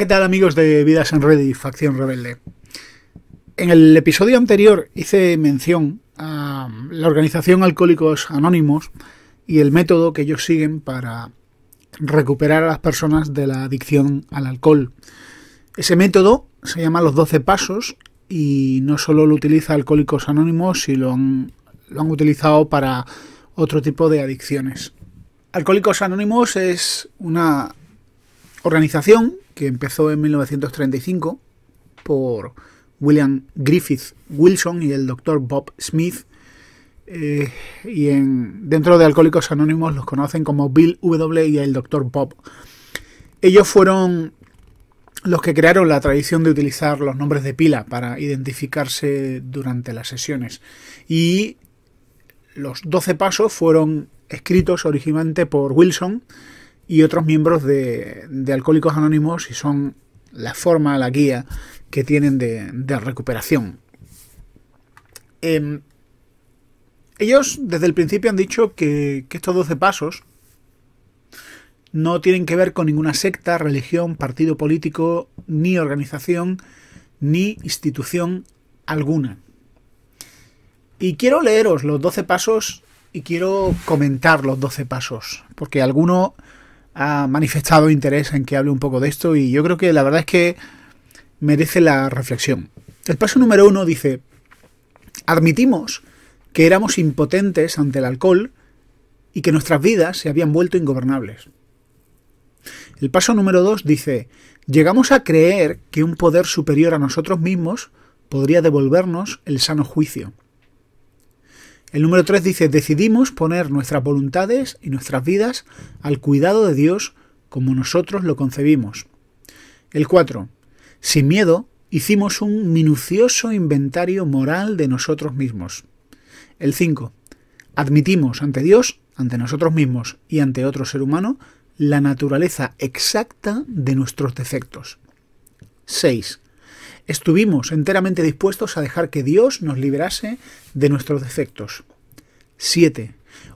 ¿Qué tal amigos de Vidas en Red y Facción Rebelde? En el episodio anterior hice mención a la organización Alcohólicos Anónimos y el método que ellos siguen para recuperar a las personas de la adicción al alcohol. Ese método se llama los 12 pasos y no solo lo utiliza Alcohólicos Anónimos, sino lo lo han utilizado para otro tipo de adicciones. Alcohólicos Anónimos es una organización que empezó en 1935 por William Griffith Wilson y el doctor Bob Smith. Eh, y en, dentro de Alcohólicos Anónimos los conocen como Bill W. y el doctor Bob. Ellos fueron los que crearon la tradición de utilizar los nombres de pila para identificarse durante las sesiones. Y los 12 pasos fueron escritos originalmente por Wilson y otros miembros de, de Alcohólicos Anónimos y son la forma, la guía que tienen de, recuperación. Em, ellos desde el principio han dicho que, que estos 12 pasos no tienen que ver con ninguna secta, religión, partido político, ni organización, ni institución alguna. Y quiero leeros los 12 pasos y quiero comentar los 12 pasos, porque alguno ha manifestado interés en que hable un poco de esto y yo creo que la verdad es que merece la reflexión. El paso número uno dice, admitimos que éramos impotentes ante el alcohol y que nuestras vidas se habían vuelto ingobernables. El paso número dos dice, llegamos a creer que un poder superior a nosotros mismos podría devolvernos el sano juicio. El número 3 dice, decidimos poner nuestras voluntades y nuestras vidas al cuidado de Dios como nosotros lo concebimos. El 4. Sin miedo, hicimos un minucioso inventario moral de nosotros mismos. El 5. Admitimos ante Dios, ante nosotros mismos y ante otro ser humano, la naturaleza exacta de nuestros defectos. 6. Estuvimos enteramente dispuestos a dejar que Dios nos liberase de nuestros defectos. 7.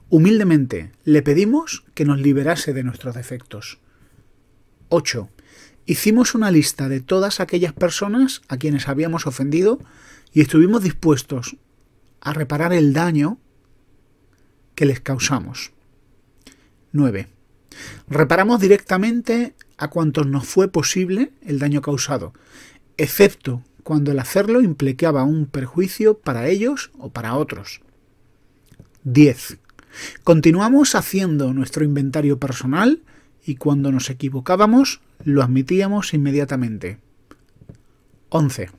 Humildemente le pedimos que nos liberase de nuestros defectos. 8. Hicimos una lista de todas aquellas personas a quienes habíamos ofendido y estuvimos dispuestos a reparar el daño que les causamos. 9. Reparamos directamente a cuantos nos fue posible el daño causado, excepto cuando el hacerlo implicaba un perjuicio para ellos o para otros. 10. Continuamos haciendo nuestro inventario personal y cuando nos equivocábamos lo admitíamos inmediatamente. 11.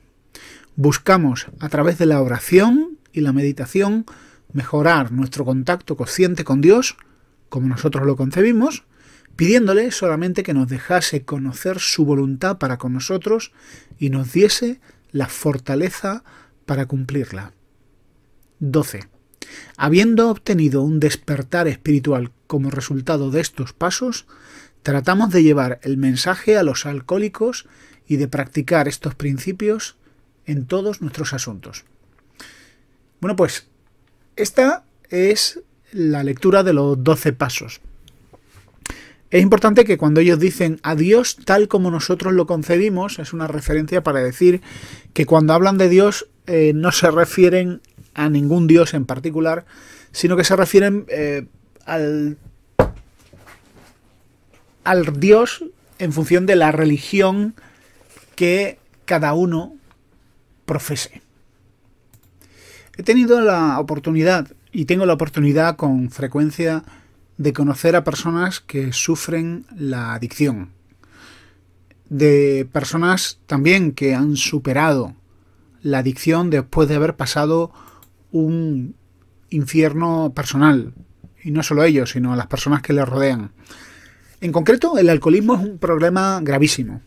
Buscamos a través de la oración y la meditación mejorar nuestro contacto consciente con Dios, como nosotros lo concebimos, pidiéndole solamente que nos dejase conocer su voluntad para con nosotros y nos diese la fortaleza para cumplirla. 12. Habiendo obtenido un despertar espiritual como resultado de estos pasos, tratamos de llevar el mensaje a los alcohólicos y de practicar estos principios en todos nuestros asuntos. Bueno, pues esta es la lectura de los 12 pasos. Es importante que cuando ellos dicen a Dios tal como nosotros lo concebimos, es una referencia para decir que cuando hablan de Dios eh, no se refieren a ningún dios en particular, sino que se refieren eh, al, al dios en función de la religión que cada uno profese. He tenido la oportunidad, y tengo la oportunidad con frecuencia, de conocer a personas que sufren la adicción, de personas también que han superado la adicción después de haber pasado un infierno personal. Y no solo ellos, sino a las personas que les rodean. En concreto, el alcoholismo es un problema gravísimo.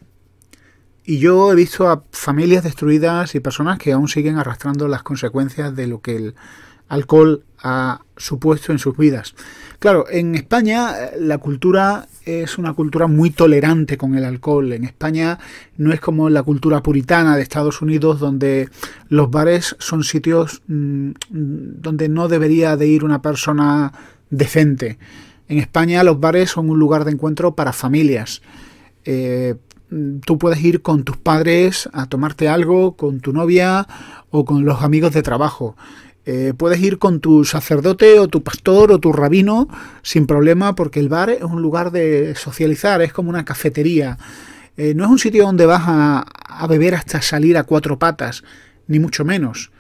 Y yo he visto a familias destruidas y personas que aún siguen arrastrando las consecuencias de lo que el alcohol su supuesto en sus vidas. Claro, en España eh, la cultura es una cultura muy tolerante con el alcohol. En España no es como la cultura puritana de Estados Unidos, donde los bares son sitios mm, mm, donde no debería de ir una persona decente. En España los bares son un lugar de encuentro para familias. Eh, mm, tú puedes ir con tus padres a tomarte algo, con tu novia o con los amigos de trabajo. Eh, puedes ir con tu sacerdote o tu pastor o tu rabino sin problema porque el bar es un lugar de socializar, es como una cafetería. Eh, no es un sitio donde vas a, beber hasta salir a cuatro patas, ni mucho menos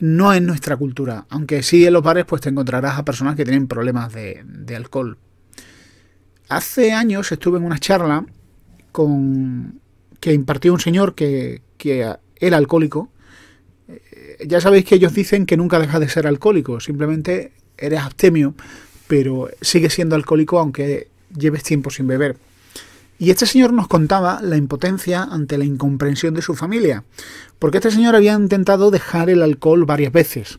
no es nuestra cultura, aunque sí en los bares pues te encontrarás a personas que tienen problemas de, alcohol. Hace años estuve en una charla con que impartió un señor que, que, era alcohólico ya sabéis que ellos dicen que nunca dejas de ser alcohólico, simplemente eres abstemio, pero sigues siendo alcohólico aunque lleves tiempo sin beber. Y este señor nos contaba la impotencia ante la incomprensión de su familia, porque este señor había intentado dejar el alcohol varias veces.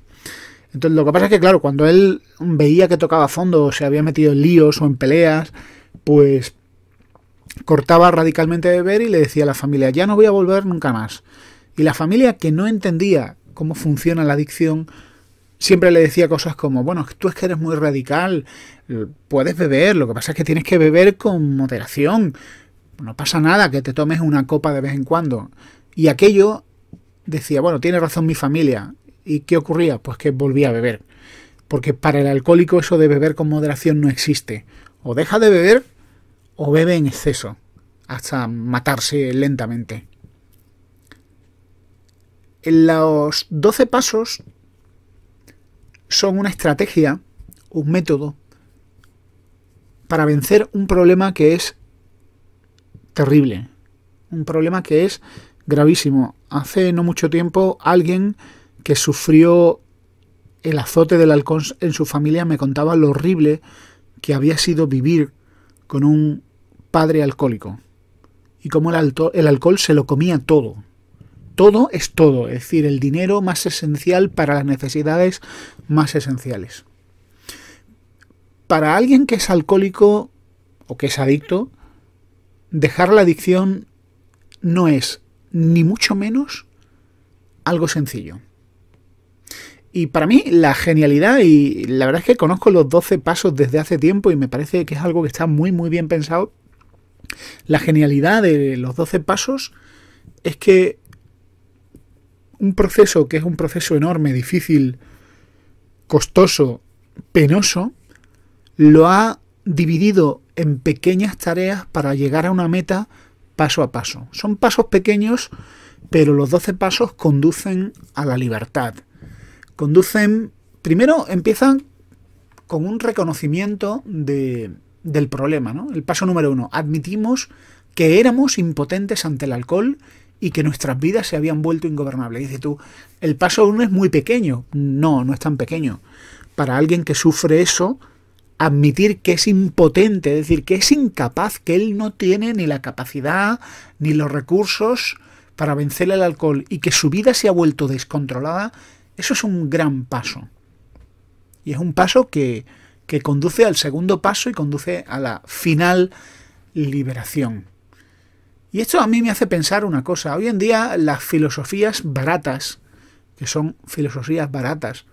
Entonces lo que pasa es que, claro, cuando él veía que tocaba fondo o se había metido en líos o en peleas, pues cortaba radicalmente de beber y le decía a la familia, ya no voy a volver nunca más. Y la familia que no entendía cómo funciona la adicción, siempre le decía cosas como, bueno, tú es que eres muy radical, puedes beber, lo que pasa es que tienes que beber con moderación, no pasa nada que te tomes una copa de vez en cuando. Y aquello decía, bueno, tiene razón mi familia. ¿Y qué ocurría? Pues que volvía a beber. Porque para el alcohólico eso de beber con moderación no existe. O deja de beber o bebe en exceso, hasta matarse lentamente. Los 12 pasos son una estrategia, un método para vencer un problema que es terrible, un problema que es gravísimo. Hace no mucho tiempo alguien que sufrió el azote del alcohol en su familia me contaba lo horrible que había sido vivir con un padre alcohólico y cómo el alcohol se lo comía todo, todo es todo, es decir, el dinero más esencial para las necesidades más esenciales. Para alguien que es alcohólico o que es adicto, dejar la adicción no es ni mucho menos algo sencillo. Y para mí la genialidad, y la verdad es que conozco los 12 pasos desde hace tiempo y me parece que es algo que está muy muy bien pensado, la genialidad de los 12 pasos es que un proceso que es un proceso enorme, difícil, costoso, penoso, lo ha dividido en pequeñas tareas para llegar a una meta paso a paso. Son pasos pequeños, pero los 12 pasos conducen a la libertad. Conducen, primero empiezan con un reconocimiento del problema. El paso número uno, admitimos que éramos impotentes ante el alcohol y que nuestras vidas se habían vuelto ingobernables. Dice tú, el paso uno es muy pequeño. No, no es tan pequeño. Para alguien que sufre eso, admitir que es impotente, es decir, que es incapaz, que él no tiene ni la capacidad ni los recursos para vencer el alcohol y que su vida se ha vuelto descontrolada, eso es un gran paso. Y es un paso que, que conduce al segundo paso y conduce a la final liberación. Y esto a mí me hace pensar una cosa. Hoy en día las filosofías baratas, que son filosofías baratas,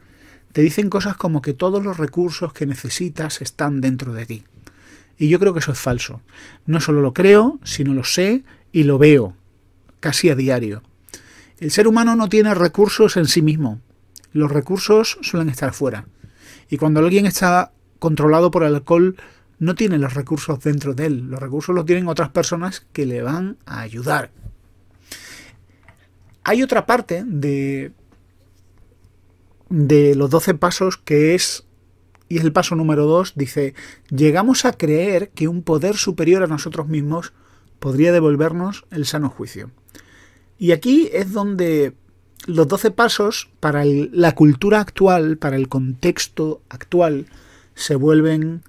te dicen cosas como que todos los recursos que necesitas están dentro de ti. Y yo creo que eso es falso. No solo lo creo, sino lo sé y lo veo, casi a diario. El ser humano no tiene recursos en sí mismo. Los recursos suelen estar fuera. Y cuando alguien está controlado por el alcohol, no tiene los recursos dentro de él, los recursos los tienen otras personas que le van a ayudar. Hay otra parte de, de los 12 pasos que es, y es el paso número 2, dice, llegamos a creer que un poder superior a nosotros mismos podría devolvernos el sano juicio. Y aquí es donde los 12 pasos para la cultura actual, para el contexto actual, se vuelven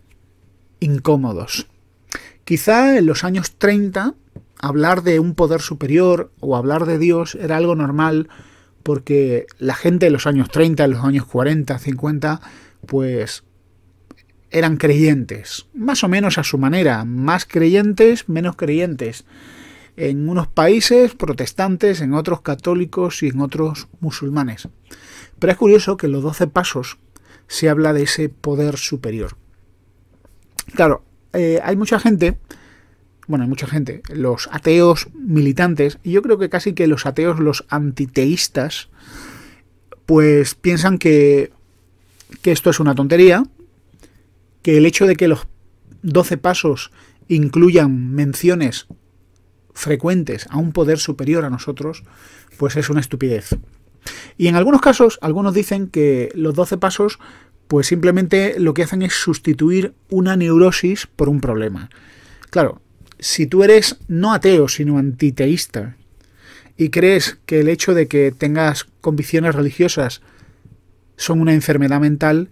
incómodos. Quizá en los años 30 hablar de un poder superior o hablar de Dios era algo normal porque la gente de los años 30, en los años 40, 50, pues eran creyentes, más o menos a su manera, más creyentes, menos creyentes. En unos países protestantes, en otros católicos y en otros musulmanes. Pero es curioso que en los 12 pasos se habla de ese poder superior. Claro, eh, hay mucha gente, bueno, hay mucha gente, los ateos militantes, y yo creo que casi que los ateos, los antiteístas, pues piensan que, que esto es una tontería, que el hecho de que los doce pasos incluyan menciones frecuentes a un poder superior a nosotros, pues es una estupidez. Y en algunos casos, algunos dicen que los doce pasos pues simplemente lo que hacen es sustituir una neurosis por un problema. Claro, si tú eres no ateo, sino antiteísta, y crees que el hecho de que tengas convicciones religiosas son una enfermedad mental,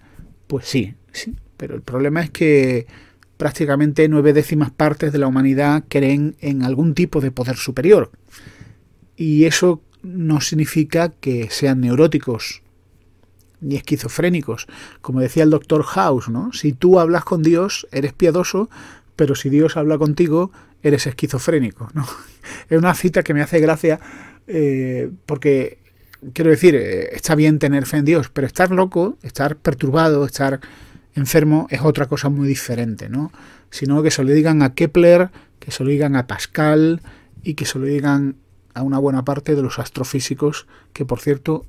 pues sí, sí. Pero el problema es que prácticamente nueve décimas partes de la humanidad creen en algún tipo de poder superior. Y eso no significa que sean neuróticos ni esquizofrénicos. Como decía el doctor House, ¿no? Si tú hablas con Dios, eres piadoso, pero si Dios habla contigo, eres esquizofrénico, Es una cita que me hace gracia eh, porque, quiero decir, eh, está bien tener fe en Dios, pero estar loco, estar perturbado, estar enfermo es otra cosa muy diferente, ¿no? Sino que se lo digan a Kepler, que se lo digan a Pascal y que se lo digan a una buena parte de los astrofísicos, que por cierto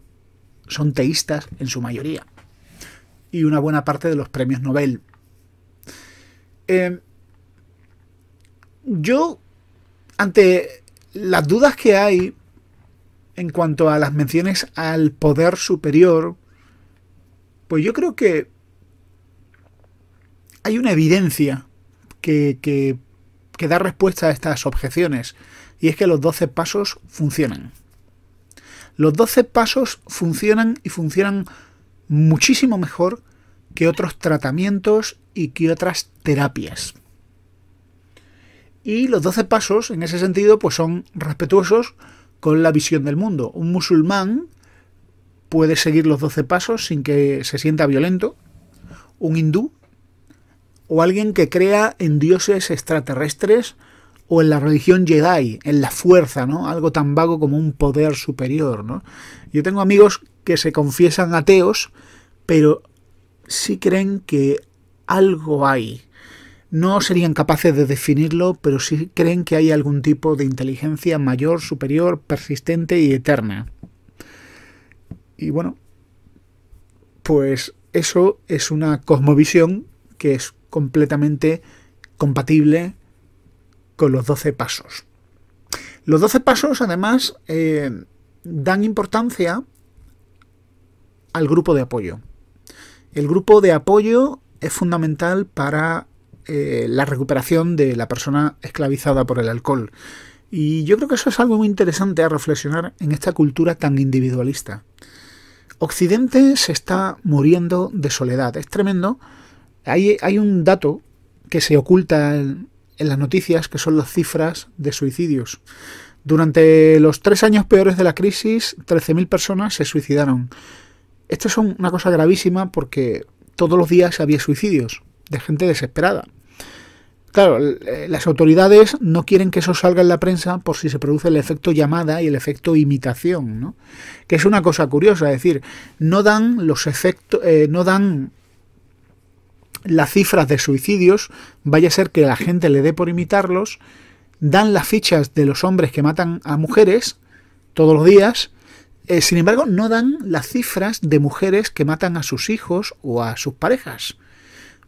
son teístas en su mayoría. Y una buena parte de los premios Nobel. Em, yo, ante las dudas que hay en cuanto a las menciones al poder superior, pues yo creo que hay una evidencia que, que da respuesta a estas objeciones, y es que los 12 pasos funcionan. Los 12 pasos funcionan y funcionan muchísimo mejor que otros tratamientos y que otras terapias. Y los 12 pasos, en ese sentido, pues son respetuosos con la visión del mundo. Un musulmán puede seguir los 12 pasos sin que se sienta violento. Un hindú o alguien que crea en dioses extraterrestres o en la religión Jedi, en la fuerza, ¿no? Algo tan vago como un poder superior, ¿no? Yo tengo amigos que se confiesan ateos, pero sí creen que algo hay. No serían capaces de definirlo, pero sí creen que hay algún tipo de inteligencia mayor, superior, persistente y eterna. Y bueno, pues eso es una cosmovisión que es completamente compatible con los 12 pasos. Los 12 pasos, además, eh, dan importancia al grupo de apoyo. El grupo de apoyo es fundamental para eh, la recuperación de la persona esclavizada por el alcohol. Y yo creo que eso es algo muy interesante a reflexionar en esta cultura tan individualista. Occidente se está muriendo de soledad. Es tremendo. Hay, hay un dato que se oculta en, en las noticias, que son las cifras de suicidios. Durante los tres años peores de la crisis, 13.000 personas se suicidaron. Esto es una cosa gravísima porque todos los días había suicidios de gente desesperada. Claro, eh, las autoridades no quieren que eso salga en la prensa por si se produce el efecto llamada y el efecto imitación, ¿no? Que es una cosa curiosa, es decir, no dan los efectos, eh, no dan las cifras de suicidios, vaya a ser que la gente le dé por imitarlos, dan las fichas de los hombres que matan a mujeres todos los días, eh, sin embargo no dan las cifras de mujeres que matan a sus hijos o a sus parejas.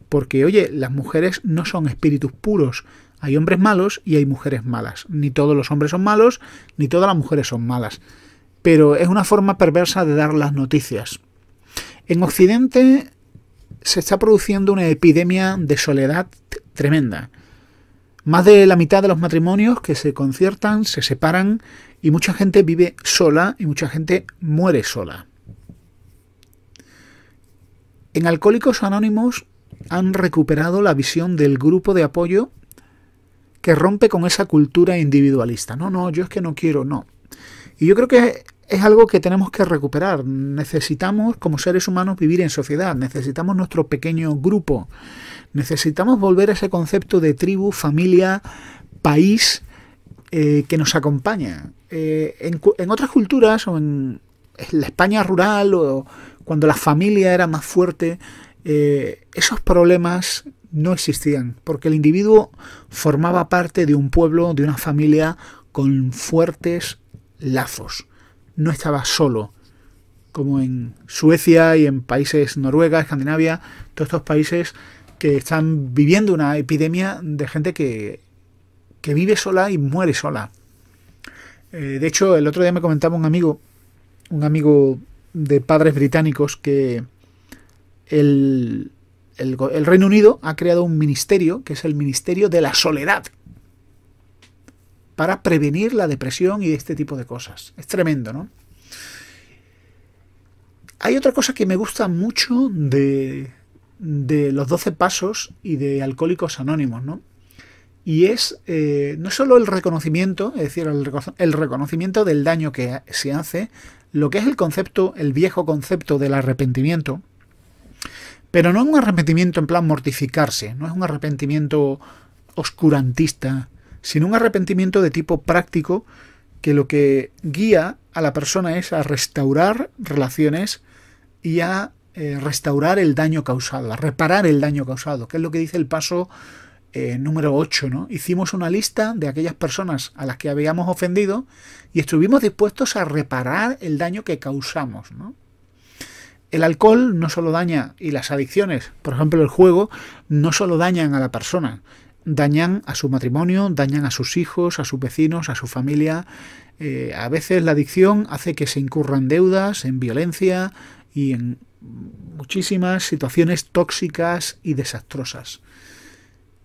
Porque, oye, las mujeres no son espíritus puros, hay hombres malos y hay mujeres malas. Ni todos los hombres son malos, ni todas las mujeres son malas. Pero es una forma perversa de dar las noticias. En Occidente se está produciendo una epidemia de soledad tremenda. Más de la mitad de los matrimonios que se conciertan se separan y mucha gente vive sola y mucha gente muere sola. En Alcohólicos Anónimos han recuperado la visión del grupo de apoyo que rompe con esa cultura individualista. No, no, yo es que no quiero, no. Y yo creo que es algo que tenemos que recuperar. Necesitamos, como seres humanos, vivir en sociedad. Necesitamos nuestro pequeño grupo. Necesitamos volver a ese concepto de tribu, familia, país eh, que nos acompaña. Eh, en, otras culturas, o en, la España rural, o cuando la familia era más fuerte, eh, esos problemas no existían, porque el individuo formaba parte de un pueblo, de una familia con fuertes lazos no estaba solo, como en Suecia y en países Noruega, Escandinavia, todos estos países que están viviendo una epidemia de gente que, vive sola y muere sola. Eh, de hecho, el otro día me comentaba un amigo, un amigo de padres británicos, que el, el Reino Unido ha creado un ministerio, que es el Ministerio de la Soledad, para prevenir la depresión y este tipo de cosas. Es tremendo, ¿no? Hay otra cosa que me gusta mucho de, los 12 pasos y de Alcohólicos Anónimos, ¿no? Y es eh, no solo el reconocimiento, es decir, el, el reconocimiento del daño que se hace, lo que es el concepto, el viejo concepto del arrepentimiento, pero no es un arrepentimiento en plan mortificarse, no es un arrepentimiento oscurantista, sino un arrepentimiento de tipo práctico que lo que guía a la persona es a restaurar relaciones y a eh, restaurar el daño causado, a reparar el daño causado, que es lo que dice el paso eh, número 8. ¿no? Hicimos una lista de aquellas personas a las que habíamos ofendido y estuvimos dispuestos a reparar el daño que causamos. ¿no? El alcohol no solo daña, y las adicciones, por ejemplo el juego, no solo dañan a la persona, dañan a su matrimonio, dañan a sus hijos, a sus vecinos, a su familia. Eh, a veces la adicción hace que se incurran deudas, en violencia y en muchísimas situaciones tóxicas y desastrosas.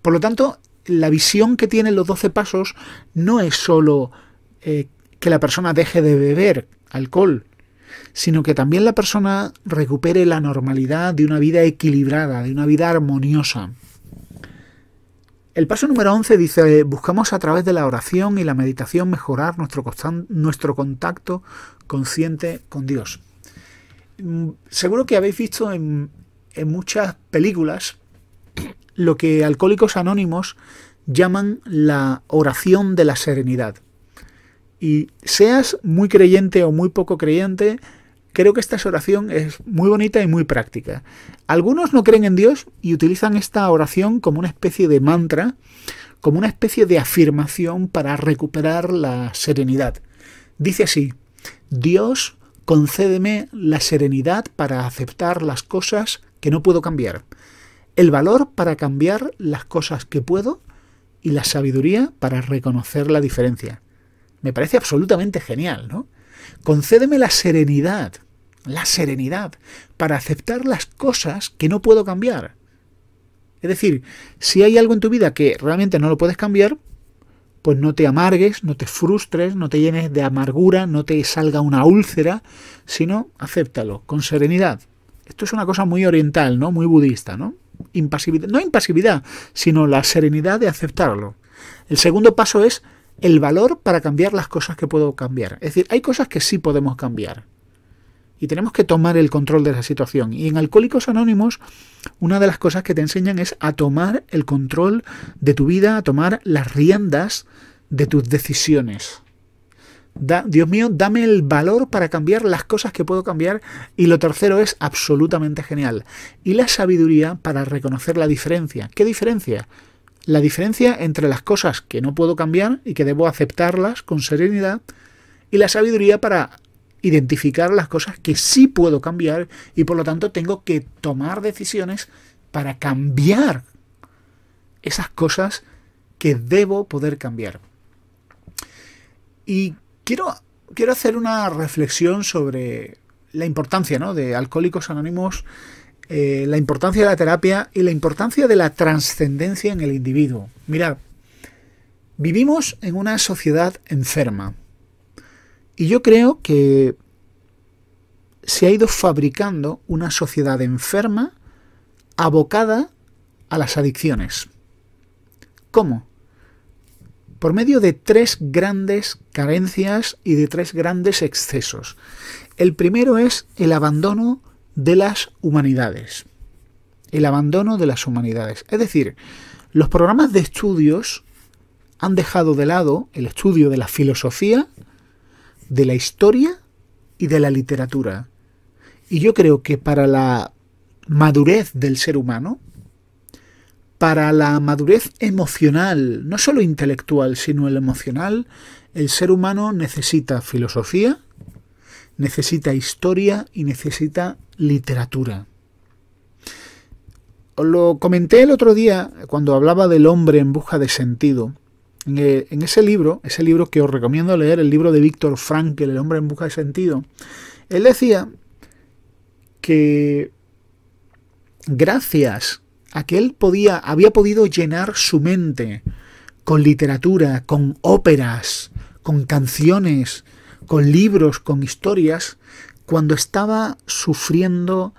Por lo tanto, la visión que tienen los 12 pasos no es sólo eh, que la persona deje de beber alcohol, sino que también la persona recupere la normalidad de una vida equilibrada, de una vida armoniosa. El paso número 11 dice, buscamos a través de la oración y la meditación mejorar nuestro, contacto consciente con Dios. Mm, seguro que habéis visto en muchas películas lo que alcohólicos anónimos llaman la oración de la serenidad. Y seas muy creyente o muy poco creyente, Creo que esta oración es muy bonita y muy práctica. Algunos no creen en Dios y utilizan esta oración como una especie de mantra, como una especie de afirmación para recuperar la serenidad. Dice así, Dios concédeme la serenidad para aceptar las cosas que no puedo cambiar, el valor para cambiar las cosas que puedo y la sabiduría para reconocer la diferencia. Me parece absolutamente genial, ¿no? Concédeme la serenidad la serenidad para aceptar las cosas que no puedo cambiar. Es decir, si hay algo en tu vida que realmente no lo puedes cambiar, pues no te amargues, no te frustres, no te llenes de amargura, no te salga una úlcera, sino acéptalo con serenidad. Esto es una cosa muy oriental, ¿no? Muy budista, ¿no? Impasividad, no impasividad, sino la serenidad de aceptarlo. El segundo paso es el valor para cambiar las cosas que puedo cambiar. Es decir, hay cosas que sí podemos cambiar y tenemos que tomar el control de la situación. Y en Alcohólicos Anónimos, una de las cosas que te enseñan es a tomar el control de tu vida, a tomar las riendas de tus decisiones. Da, Dios mío, dame el valor para cambiar las cosas que puedo cambiar. Y lo tercero es absolutamente genial. Y la sabiduría para reconocer la diferencia. ¿Qué diferencia? La diferencia entre las cosas que no puedo cambiar y que debo aceptarlas con serenidad y la sabiduría para identificar las cosas que sí puedo cambiar y por lo tanto tengo que tomar decisiones para cambiar esas cosas que debo poder cambiar. Y quiero, quiero hacer una reflexión sobre la importancia ¿no? de Alcohólicos Anónimos, eh, la importancia de la terapia y la importancia de la trascendencia en el individuo. Mirad, vivimos en una sociedad enferma y yo creo que se ha ido fabricando una sociedad enferma abocada a las adicciones. ¿Cómo? Por medio de tres grandes carencias y de tres grandes excesos. El primero es el abandono de las humanidades. El abandono de las humanidades. Es decir, los programas de estudios han dejado de lado el estudio de la filosofía de la historia y de la literatura. Y yo creo que para la madurez del ser humano, para la madurez emocional, no solo intelectual, sino el emocional, el ser humano necesita filosofía, necesita historia y necesita literatura. Os lo comenté el otro día cuando hablaba del hombre en busca de sentido eh, en ese libro, ese libro que os recomiendo leer, el libro de Víctor Frankel, El hombre en busca de sentido, él decía que gracias a que él podía, había podido llenar su mente con literatura, con óperas, con canciones, con libros, con historias, cuando estaba sufriendo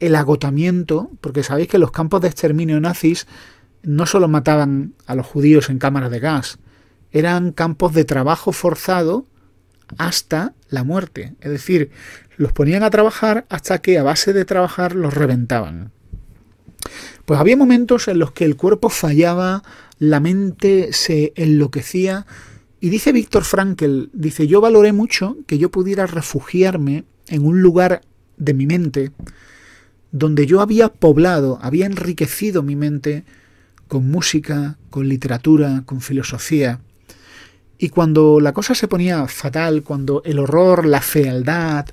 el agotamiento, porque sabéis que los campos de exterminio nazis no solo mataban a los judíos en cámaras de gas, eran campos de trabajo forzado hasta la muerte. Es decir, los ponían a trabajar hasta que a base de trabajar los reventaban. Pues había momentos en los que el cuerpo fallaba, la mente se enloquecía. Y dice Víctor Frankel, dice, yo valoré mucho que yo pudiera refugiarme en un lugar de mi mente donde yo había poblado, había enriquecido mi mente con música, con literatura, con filosofía. Y cuando la cosa se ponía fatal, cuando el horror, la fealdad,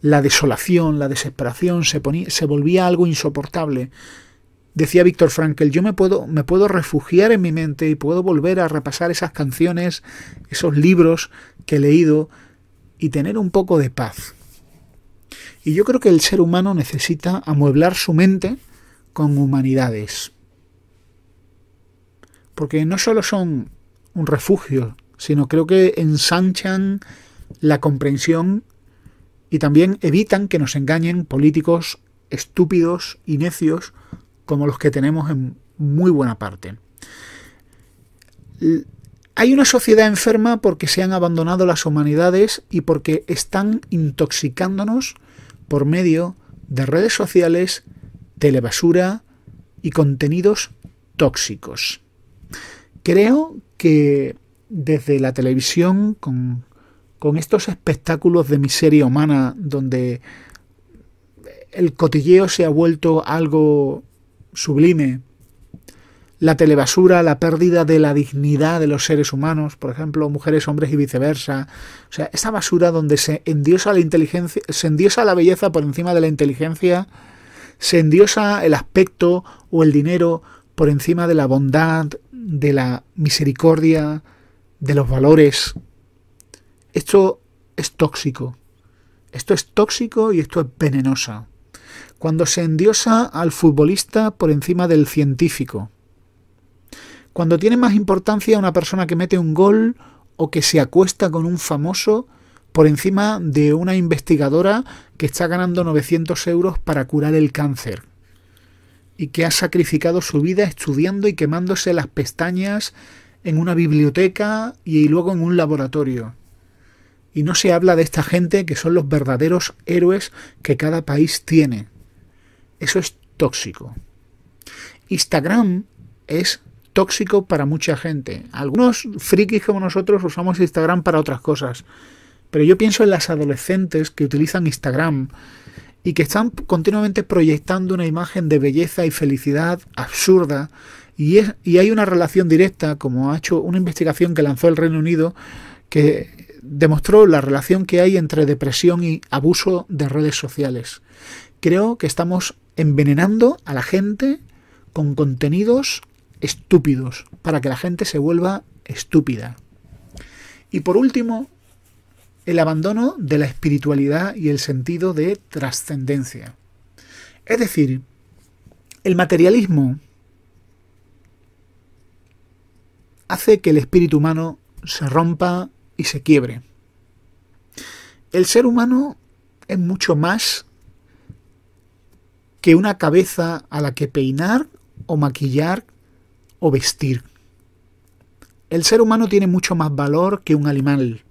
la desolación, la desesperación se, se volvía algo insoportable, decía Víctor Frankel, yo me puedo, me puedo refugiar en mi mente y puedo volver a repasar esas canciones, esos libros que he leído y tener un poco de paz. Y yo creo que el ser humano necesita amueblar su mente con humanidades porque no solo son un refugio, sino creo que ensanchan la comprensión y también evitan que nos engañen políticos estúpidos y necios como los que tenemos en muy buena parte. Hay una sociedad enferma porque se han abandonado las humanidades y porque están intoxicándonos por medio de redes sociales, telebasura y contenidos tóxicos creo que desde la televisión, con, estos espectáculos de miseria humana, donde el cotilleo se ha vuelto algo sublime, la telebasura, la pérdida de la dignidad de los seres humanos, por ejemplo, mujeres, hombres y viceversa. O sea, esa basura donde se endiosa la inteligencia, se endiosa la belleza por encima de la inteligencia, se endiosa el aspecto o el dinero por encima de la bondad, de la misericordia, de los valores. Esto es tóxico. Esto es tóxico y esto es venenosa. Cuando se endiosa al futbolista por encima del científico. Cuando tiene más importancia una persona que mete un gol o que se acuesta con un famoso por encima de una investigadora que está ganando 900 euros para curar el cáncer y que ha sacrificado su vida estudiando y quemándose las pestañas en una biblioteca y luego en un laboratorio. Y no se habla de esta gente que son los verdaderos héroes que cada país tiene. Eso es tóxico. Instagram es tóxico para mucha gente. Algunos frikis como nosotros usamos Instagram para otras cosas. Pero yo pienso en las adolescentes que utilizan Instagram y que están continuamente proyectando una imagen de belleza y felicidad absurda. Y, y hay una relación directa, como ha hecho una investigación que lanzó el Reino Unido, que demostró la relación que hay entre depresión y abuso de redes sociales. Creo que estamos envenenando a la gente con contenidos estúpidos para que la gente se vuelva estúpida. Y por último, el abandono de la espiritualidad y el sentido de trascendencia. Es decir, el materialismo hace que el espíritu humano se rompa y se quiebre. El ser humano es mucho más que una cabeza a la que peinar o maquillar o vestir. El ser humano tiene mucho más valor que un animal,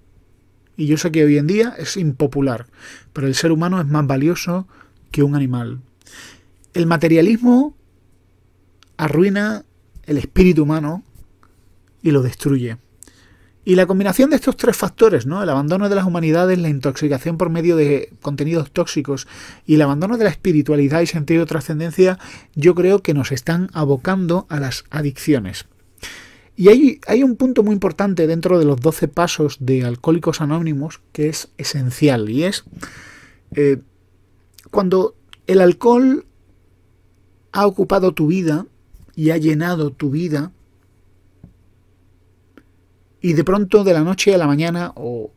y yo sé que hoy en día es impopular, pero el ser humano es más valioso que un animal. El materialismo arruina el espíritu humano y lo destruye. Y la combinación de estos tres factores, ¿no? El abandono de las humanidades, la intoxicación por medio de contenidos tóxicos y el abandono de la espiritualidad y sentido de trascendencia, yo creo que nos están abocando a las adicciones. Y hay, un punto muy importante dentro de los 12 pasos de Alcohólicos Anónimos que es esencial y es eh, cuando el alcohol ha ocupado tu vida y ha llenado tu vida y de pronto de la noche a la mañana o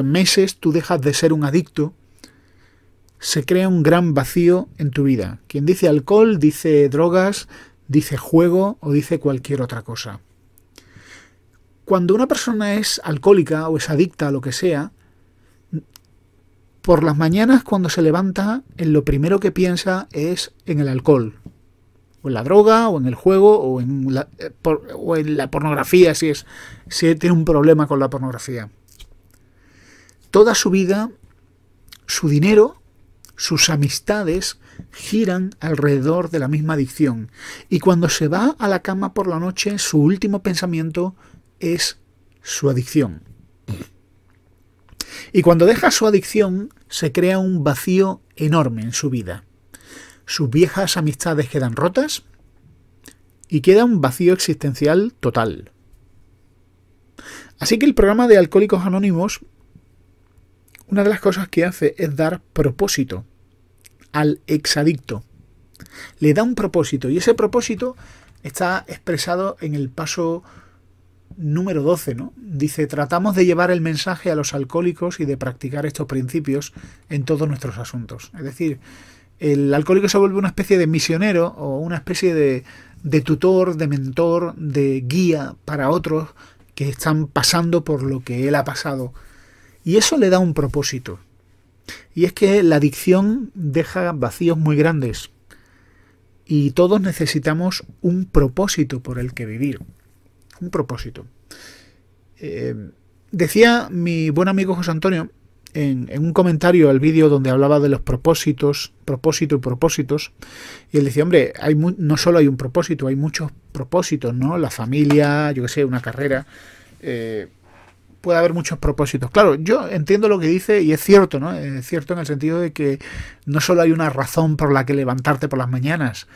en meses tú dejas de ser un adicto se crea un gran vacío en tu vida. Quien dice alcohol, dice drogas, dice juego o dice cualquier otra cosa. Cuando una persona es alcohólica o es adicta a lo que sea, por las mañanas cuando se levanta, lo primero que piensa es en el alcohol, o en la droga, o en el juego, o en la, eh, pornografía, si, es, si tiene un problema con la pornografía. Toda su vida, su dinero, sus amistades giran alrededor de la misma adicción. Y cuando se va a la cama por la noche, su último pensamiento es su adicción. Y cuando deja su adicción, se crea un vacío enorme en su vida. Sus viejas amistades quedan rotas y queda un vacío existencial total. Así que el programa de Alcohólicos Anónimos, una de las cosas que hace es dar propósito al exadicto. Le da un propósito y ese propósito está expresado en el paso número 12, ¿no? Dice, tratamos de llevar el mensaje a los alcohólicos y de practicar estos principios en todos nuestros asuntos. Es decir, el alcohólico se vuelve una especie de misionero o una especie de, de tutor, de mentor, de guía para otros que están pasando por lo que él ha pasado. Y eso le da un propósito. Y es que la adicción deja vacíos muy grandes. Y todos necesitamos un propósito por el que vivir un propósito. Eh, decía mi buen amigo José Antonio en, un comentario al vídeo donde hablaba de los propósitos, propósito y propósitos, y él decía, hombre, no solo hay un propósito, hay muchos propósitos, ¿no? La familia, yo qué sé, una carrera. Eh, puede haber muchos propósitos. Claro, yo entiendo lo que dice y es cierto, ¿no? Es cierto en el sentido de que no solo hay una razón por la que levantarte por las mañanas.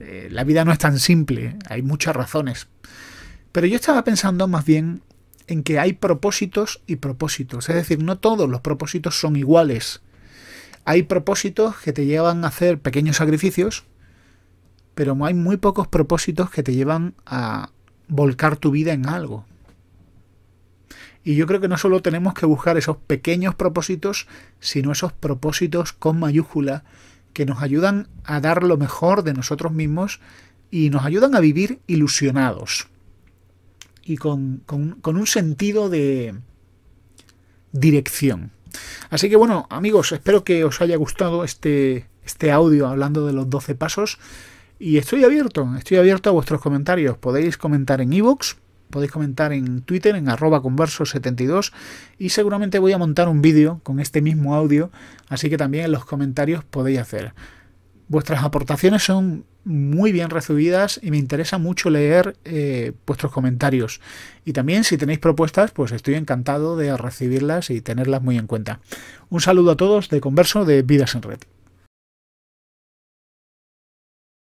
Eh, la vida no es tan simple, hay muchas razones. Pero yo estaba pensando más bien en que hay propósitos y propósitos. Es decir, no todos los propósitos son iguales. Hay propósitos que te llevan a hacer pequeños sacrificios, pero hay muy pocos propósitos que te llevan a volcar tu vida en algo. Y yo creo que no solo tenemos que buscar esos pequeños propósitos, sino esos propósitos con mayúscula que nos ayudan a dar lo mejor de nosotros mismos y nos ayudan a vivir ilusionados y con, un sentido de dirección. Así que bueno, amigos, espero que os haya gustado este, este audio hablando de los 12 pasos. Y estoy abierto, estoy abierto a vuestros comentarios. Podéis comentar en ebooks, podéis comentar en Twitter, en arroba converso72. Y seguramente voy a montar un vídeo con este mismo audio, así que también en los comentarios podéis hacer. Vuestras aportaciones son muy bien recibidas y me interesa mucho leer eh, vuestros comentarios. Y también si tenéis propuestas, pues estoy encantado de recibirlas y tenerlas muy en cuenta. Un saludo a todos de Converso de Vidas en Red.